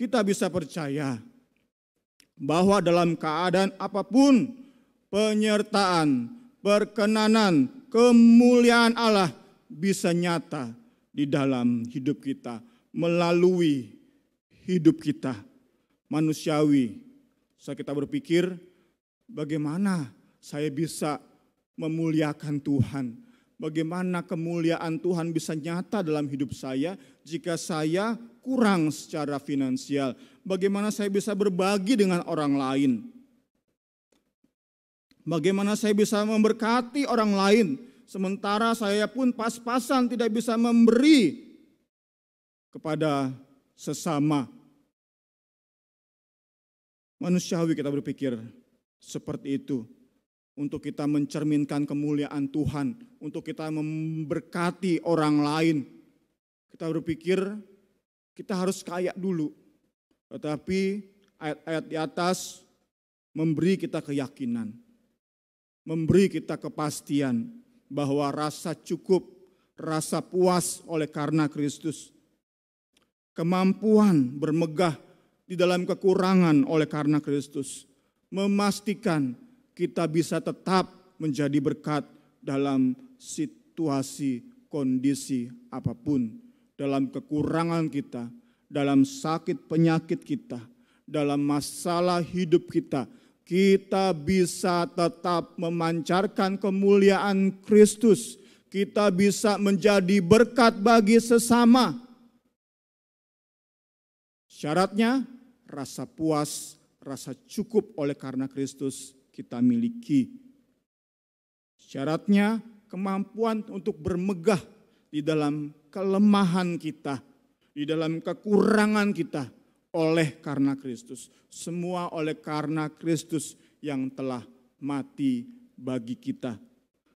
kita bisa percaya bahwa dalam keadaan apapun penyertaan, perkenanan, kemuliaan Allah bisa nyata di dalam hidup kita melalui hidup kita manusiawi. Saat kita berpikir bagaimana saya bisa memuliakan Tuhan, bagaimana kemuliaan Tuhan bisa nyata dalam hidup saya jika saya kurang secara finansial. Bagaimana saya bisa berbagi dengan orang lain? Bagaimana saya bisa memberkati orang lain sementara saya pun pas-pasan tidak bisa memberi kepada sesama. Manusiawi kita berpikir seperti itu untuk kita mencerminkan kemuliaan Tuhan, untuk kita memberkati orang lain. Kita berpikir kita harus kaya dulu. Tetapi ayat-ayat di atas memberi kita keyakinan, memberi kita kepastian bahwa rasa cukup, rasa puas oleh karena Kristus. Kemampuan bermegah di dalam kekurangan oleh karena Kristus. Memastikan kita bisa tetap menjadi berkat dalam situasi kondisi apapun, dalam kekurangan kita, dalam sakit penyakit kita, dalam masalah hidup kita, kita bisa tetap memancarkan kemuliaan Kristus. Kita bisa menjadi berkat bagi sesama. Syaratnya rasa puas, rasa cukup oleh karena Kristus kita miliki. Syaratnya kemampuan untuk bermegah di dalam kelemahan kita, di dalam kekurangan kita oleh karena Kristus. Semua oleh karena Kristus yang telah mati bagi kita.